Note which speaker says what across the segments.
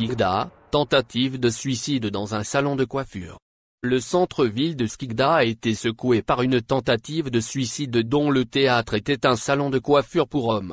Speaker 1: Skikda, tentative de suicide dans un salon de coiffure. Le centre-ville de Skikda a été secoué par une tentative de suicide dont le théâtre était un salon de coiffure pour hommes.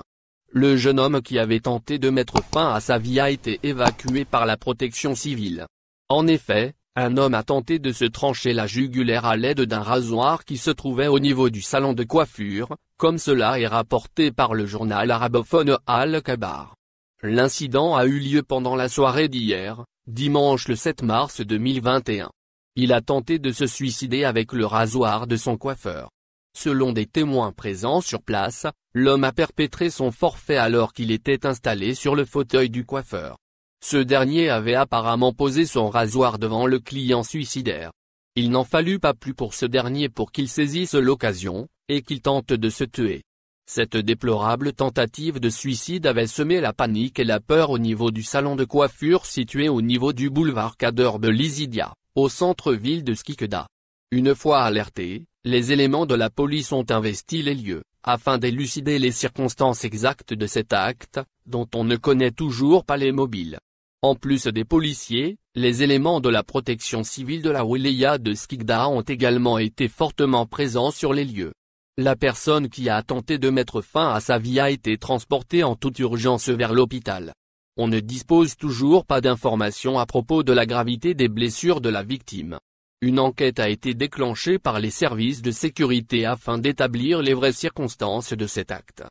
Speaker 1: Le jeune homme qui avait tenté de mettre fin à sa vie a été évacué par la protection civile. En effet, un homme a tenté de se trancher la jugulaire à l'aide d'un rasoir qui se trouvait au niveau du salon de coiffure, comme cela est rapporté par le journal arabophone Al-Kabar. L'incident a eu lieu pendant la soirée d'hier, dimanche le 7 mars 2021. Il a tenté de se suicider avec le rasoir de son coiffeur. Selon des témoins présents sur place, l'homme a perpétré son forfait alors qu'il était installé sur le fauteuil du coiffeur. Ce dernier avait apparemment posé son rasoir devant le client suicidaire. Il n'en fallut pas plus pour ce dernier pour qu'il saisisse l'occasion, et qu'il tente de se tuer. Cette déplorable tentative de suicide avait semé la panique et la peur au niveau du salon de coiffure situé au niveau du boulevard Kader de Lisidia, au centre-ville de Skikeda. Une fois alertés, les éléments de la police ont investi les lieux, afin d'élucider les circonstances exactes de cet acte, dont on ne connaît toujours pas les mobiles. En plus des policiers, les éléments de la protection civile de la wilaya de Skikda ont également été fortement présents sur les lieux. La personne qui a tenté de mettre fin à sa vie a été transportée en toute urgence vers l'hôpital. On ne dispose toujours pas d'informations à propos de la gravité des blessures de la victime. Une enquête a été déclenchée par les services de sécurité afin d'établir les vraies circonstances de cet acte.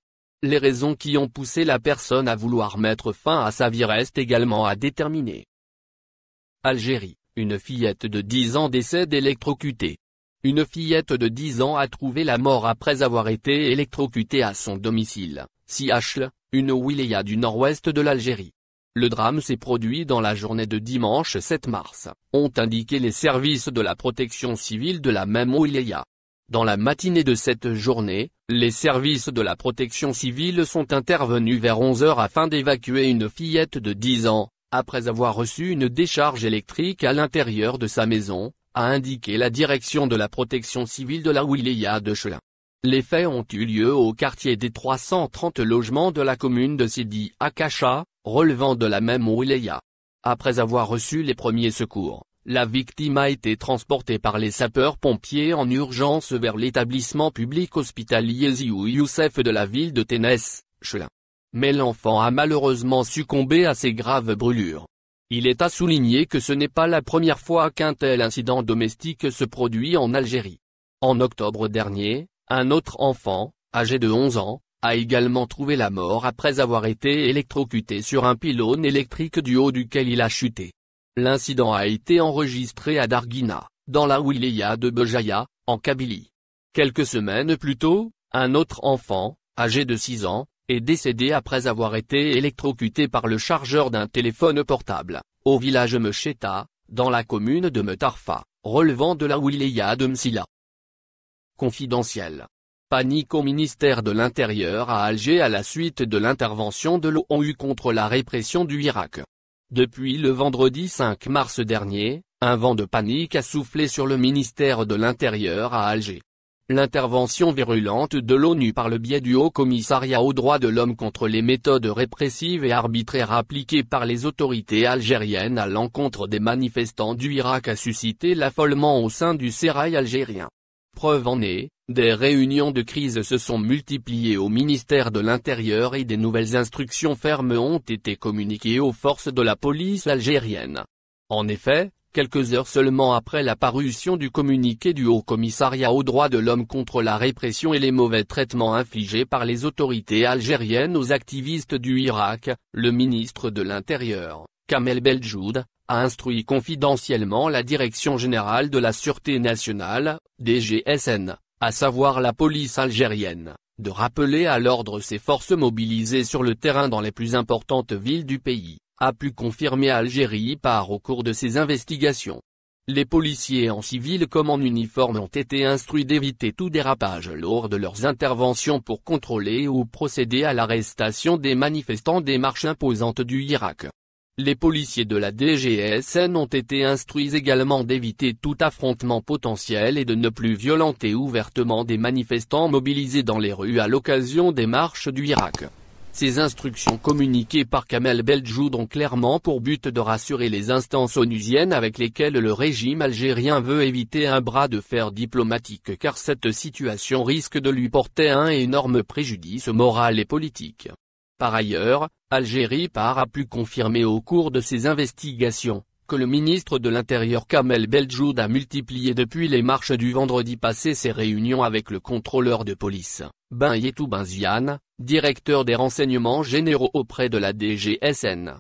Speaker 1: Les raisons qui ont poussé la personne à vouloir mettre fin à sa vie restent également à déterminer. Algérie, une fillette de 10 ans décède électrocutée. Une fillette de 10 ans a trouvé la mort après avoir été électrocutée à son domicile, Siachl, une wilaya du nord-ouest de l'Algérie. Le drame s'est produit dans la journée de dimanche 7 mars, ont indiqué les services de la protection civile de la même wilaya. Dans la matinée de cette journée, les services de la protection civile sont intervenus vers 11 heures afin d'évacuer une fillette de 10 ans, après avoir reçu une décharge électrique à l'intérieur de sa maison, a indiqué la direction de la protection civile de la wilaya de Chelin. Les faits ont eu lieu au quartier des 330 logements de la commune de Sidi Akacha, relevant de la même wilaya. Après avoir reçu les premiers secours, la victime a été transportée par les sapeurs-pompiers en urgence vers l'établissement public hospitalier Ziou Youssef de la ville de Ténès, Chelin. Mais l'enfant a malheureusement succombé à ses graves brûlures. Il est à souligner que ce n'est pas la première fois qu'un tel incident domestique se produit en Algérie. En octobre dernier, un autre enfant, âgé de 11 ans, a également trouvé la mort après avoir été électrocuté sur un pylône électrique du haut duquel il a chuté. L'incident a été enregistré à Darguina, dans la wilaya de Bejaïa, en Kabylie. Quelques semaines plus tôt, un autre enfant, âgé de 6 ans, est décédé après avoir été électrocuté par le chargeur d'un téléphone portable, au village Mecheta, dans la commune de Metarfa, relevant de la wilaya de Msila. Confidentiel. Panique au ministère de l'Intérieur à Alger à la suite de l'intervention de l'ONU contre la répression du Irak. Depuis le vendredi 5 mars dernier, un vent de panique a soufflé sur le ministère de l'Intérieur à Alger, L'intervention virulente de l'ONU par le biais du Haut Commissariat aux droits de l'homme contre les méthodes répressives et arbitraires appliquées par les autorités algériennes à l'encontre des manifestants du Irak a suscité l'affolement au sein du sérail algérien. Preuve en est, des réunions de crise se sont multipliées au ministère de l'Intérieur et des nouvelles instructions fermes ont été communiquées aux forces de la police algérienne. En effet, quelques heures seulement après la parution du communiqué du Haut Commissariat aux droits de l'homme contre la répression et les mauvais traitements infligés par les autorités algériennes aux activistes du Irak, le ministre de l'Intérieur, Kamel Beljoud, a instruit confidentiellement la Direction Générale de la Sûreté Nationale, DGSN, à savoir la police algérienne, de rappeler à l'ordre ses forces mobilisées sur le terrain dans les plus importantes villes du pays a pu confirmer Algérie par au cours de ses investigations. Les policiers en civil comme en uniforme ont été instruits d'éviter tout dérapage lors de leurs interventions pour contrôler ou procéder à l'arrestation des manifestants des marches imposantes du Irak. Les policiers de la DGSN ont été instruits également d'éviter tout affrontement potentiel et de ne plus violenter ouvertement des manifestants mobilisés dans les rues à l'occasion des marches du Irak. Ces instructions communiquées par Kamel Beljoud ont clairement pour but de rassurer les instances onusiennes avec lesquelles le régime algérien veut éviter un bras de fer diplomatique car cette situation risque de lui porter un énorme préjudice moral et politique. Par ailleurs, Algérie par a pu confirmer au cours de ses investigations, que le ministre de l'Intérieur Kamel Beljoud a multiplié depuis les marches du vendredi passé ses réunions avec le contrôleur de police, Ben Yetou Benziane, directeur des renseignements généraux auprès de la DGSN.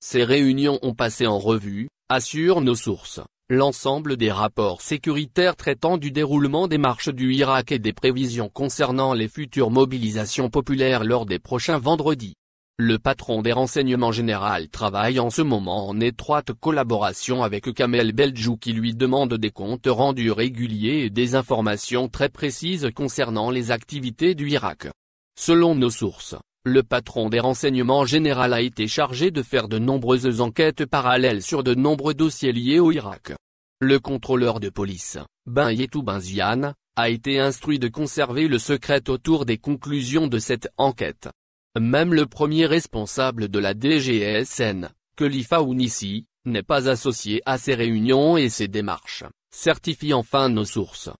Speaker 1: Ces réunions ont passé en revue, assurent nos sources, l'ensemble des rapports sécuritaires traitant du déroulement des marches du Irak et des prévisions concernant les futures mobilisations populaires lors des prochains vendredis. Le patron des renseignements généraux travaille en ce moment en étroite collaboration avec Kamel Beljou qui lui demande des comptes rendus réguliers et des informations très précises concernant les activités du Irak. Selon nos sources, le patron des renseignements général a été chargé de faire de nombreuses enquêtes parallèles sur de nombreux dossiers liés au Irak. Le contrôleur de police, Ben Yetou Benzian, a été instruit de conserver le secret autour des conclusions de cette enquête. Même le premier responsable de la DGSN, Khalifa Ounissi, n'est pas associé à ces réunions et ces démarches, certifie enfin nos sources.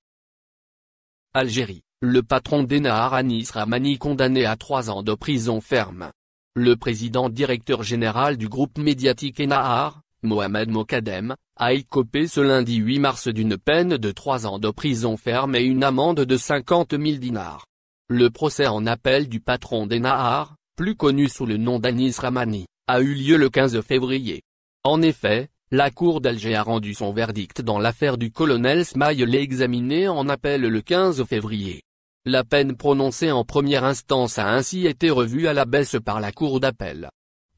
Speaker 1: Algérie, le patron d'Enahar Anis Ramani condamné à trois ans de prison ferme. Le président directeur général du groupe médiatique Enahar, Mohamed Mokadem, a écopé ce lundi 8 mars d'une peine de trois ans de prison ferme et une amende de 50 000 dinars. Le procès en appel du patron des Nahar, plus connu sous le nom d'Anis Ramani, a eu lieu le 15 février. En effet, la Cour d'Alger a rendu son verdict dans l'affaire du colonel Smaïl examiné en appel le 15 février. La peine prononcée en première instance a ainsi été revue à la baisse par la Cour d'appel.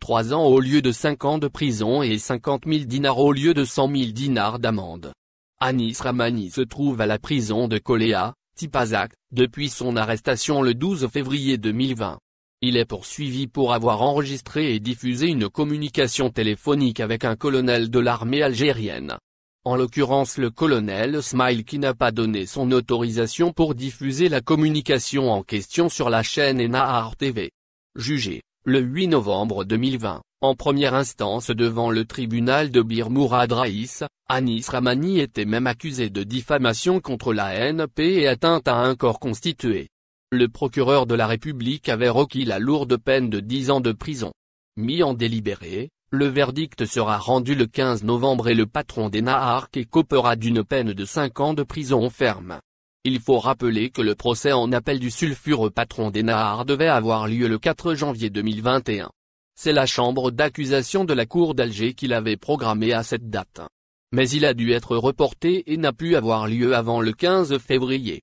Speaker 1: Trois ans au lieu de cinq ans de prison et cinquante mille dinars au lieu de cent mille dinars d'amende. Anis Ramani se trouve à la prison de Coléa, Tipazak, depuis son arrestation le 12 février 2020. Il est poursuivi pour avoir enregistré et diffusé une communication téléphonique avec un colonel de l'armée algérienne. En l'occurrence le colonel Smile qui n'a pas donné son autorisation pour diffuser la communication en question sur la chaîne Enahar TV. Jugé, le 8 novembre 2020. En première instance devant le tribunal de Bir Mourad Raïs, Anis Ramani était même accusé de diffamation contre la NP et atteinte à un corps constitué. Le procureur de la République avait requis la lourde peine de 10 ans de prison. Mis en délibéré, le verdict sera rendu le 15 novembre et le patron des qui écopera d'une peine de 5 ans de prison ferme. Il faut rappeler que le procès en appel du sulfureux patron des Nahar devait avoir lieu le 4 janvier 2021. C'est la chambre d'accusation de la cour d'Alger qui l'avait programmé à cette date. Mais il a dû être reporté et n'a pu avoir lieu avant le 15 février.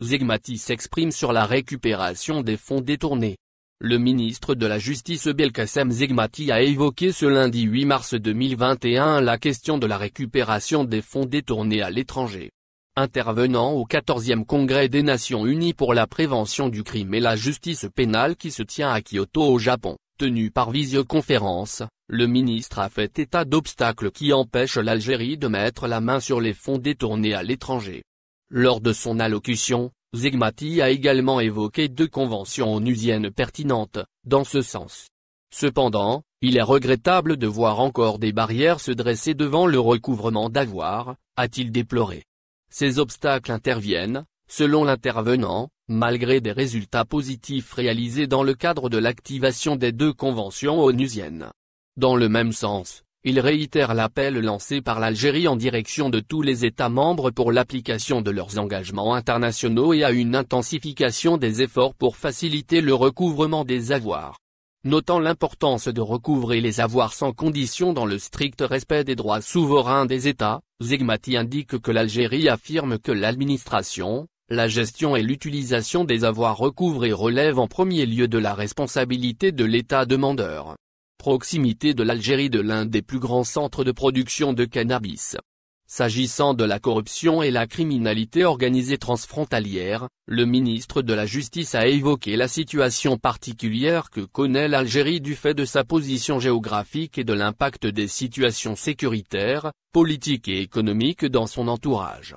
Speaker 1: Zegmati s'exprime sur la récupération des fonds détournés. Le ministre de la Justice Belkacem Zegmati a évoqué ce lundi 8 mars 2021 la question de la récupération des fonds détournés à l'étranger. Intervenant au 14e Congrès des Nations Unies pour la prévention du crime et la justice pénale qui se tient à Kyoto au Japon. Tenu par visioconférence, le ministre a fait état d'obstacles qui empêchent l'Algérie de mettre la main sur les fonds détournés à l'étranger. Lors de son allocution, Zegmati a également évoqué deux conventions onusiennes pertinentes, dans ce sens. Cependant, il est regrettable de voir encore des barrières se dresser devant le recouvrement d'avoir, a-t-il déploré. Ces obstacles interviennent, Selon l'intervenant, malgré des résultats positifs réalisés dans le cadre de l'activation des deux conventions onusiennes. Dans le même sens, il réitère l'appel lancé par l'Algérie en direction de tous les États membres pour l'application de leurs engagements internationaux et à une intensification des efforts pour faciliter le recouvrement des avoirs. Notant l'importance de recouvrer les avoirs sans condition dans le strict respect des droits souverains des États, Zegmati indique que l'Algérie affirme que l'administration, la gestion et l'utilisation des avoirs et relèvent en premier lieu de la responsabilité de l'État demandeur. Proximité de l'Algérie de l'un des plus grands centres de production de cannabis. S'agissant de la corruption et la criminalité organisée transfrontalière, le ministre de la Justice a évoqué la situation particulière que connaît l'Algérie du fait de sa position géographique et de l'impact des situations sécuritaires, politiques et économiques dans son entourage.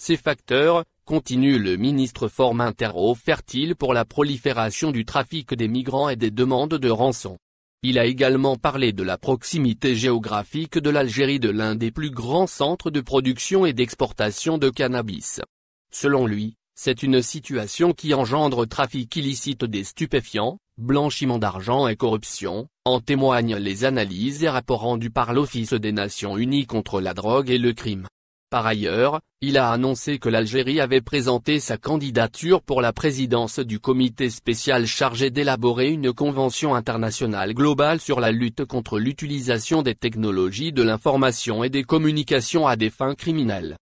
Speaker 1: Ces facteurs, continue le ministre forment un terreau fertile pour la prolifération du trafic des migrants et des demandes de rançon. Il a également parlé de la proximité géographique de l'Algérie de l'un des plus grands centres de production et d'exportation de cannabis. Selon lui, c'est une situation qui engendre trafic illicite des stupéfiants, blanchiment d'argent et corruption, en témoignent les analyses et rapports rendus par l'Office des Nations Unies contre la drogue et le crime. Par ailleurs, il a annoncé que l'Algérie avait présenté sa candidature pour la présidence du comité spécial chargé d'élaborer une convention internationale globale sur la lutte contre l'utilisation des technologies de l'information et des communications à des fins criminelles.